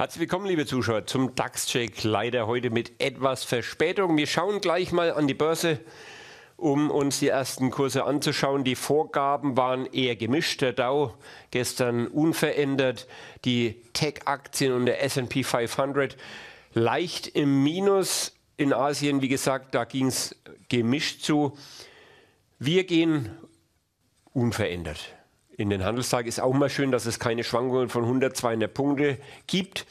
Herzlich willkommen, liebe Zuschauer, zum DAX-Check. Leider heute mit etwas Verspätung. Wir schauen gleich mal an die Börse, um uns die ersten Kurse anzuschauen. Die Vorgaben waren eher gemischt. Der Dow gestern unverändert. Die Tech-Aktien und der SP 500 leicht im Minus. In Asien, wie gesagt, da ging es gemischt zu. Wir gehen unverändert in den Handelstag. Ist auch mal schön, dass es keine Schwankungen von 100, 200 Punkte gibt.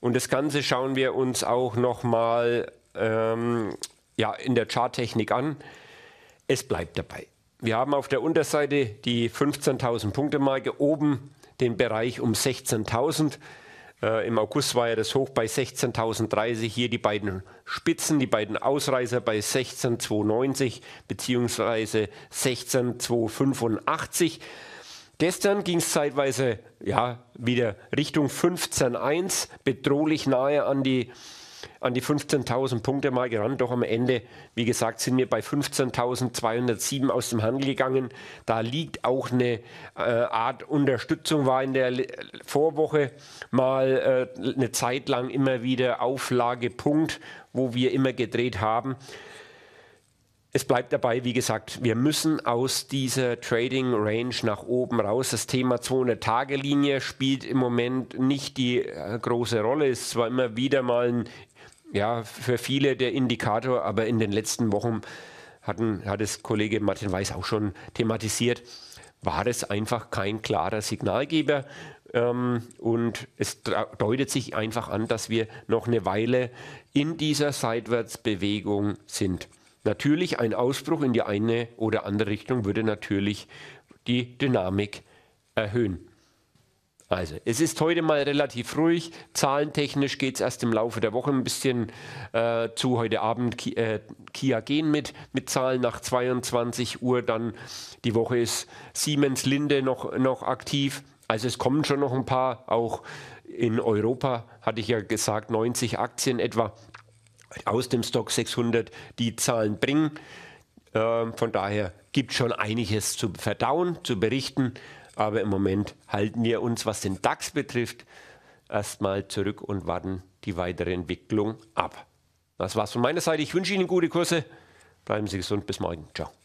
Und das Ganze schauen wir uns auch nochmal ähm, ja, in der Charttechnik an. Es bleibt dabei. Wir haben auf der Unterseite die 15.000 Punkte Marke, oben den Bereich um 16.000. Äh, Im August war ja das Hoch bei 16.030. Hier die beiden Spitzen, die beiden Ausreißer bei 16.290 bzw. 16.285. Gestern ging es zeitweise ja, wieder Richtung 15.1, bedrohlich nahe an die, an die 15.000 Punkte mal gerannt. Doch am Ende, wie gesagt, sind wir bei 15.207 aus dem Handel gegangen. Da liegt auch eine äh, Art Unterstützung, war in der Vorwoche mal äh, eine Zeit lang immer wieder Auflagepunkt, wo wir immer gedreht haben es bleibt dabei, wie gesagt, wir müssen aus dieser Trading Range nach oben raus. Das Thema 200-Tage-Linie spielt im Moment nicht die äh, große Rolle. Es ist zwar immer wieder mal ein, ja, für viele der Indikator, aber in den letzten Wochen hatten, hat es Kollege Martin Weiß auch schon thematisiert, war es einfach kein klarer Signalgeber. Ähm, und es deutet sich einfach an, dass wir noch eine Weile in dieser Seitwärtsbewegung sind. Natürlich, ein Ausbruch in die eine oder andere Richtung würde natürlich die Dynamik erhöhen. Also, es ist heute mal relativ ruhig. Zahlentechnisch geht es erst im Laufe der Woche ein bisschen äh, zu. Heute Abend Ki äh, Kia gehen mit, mit Zahlen nach 22 Uhr. Dann die Woche ist Siemens Linde noch, noch aktiv. Also es kommen schon noch ein paar. Auch in Europa hatte ich ja gesagt, 90 Aktien etwa aus dem Stock 600 die Zahlen bringen. Ähm, von daher gibt es schon einiges zu verdauen, zu berichten. Aber im Moment halten wir uns, was den DAX betrifft, erstmal zurück und warten die weitere Entwicklung ab. Das war's von meiner Seite. Ich wünsche Ihnen gute Kurse. Bleiben Sie gesund. Bis morgen. Ciao.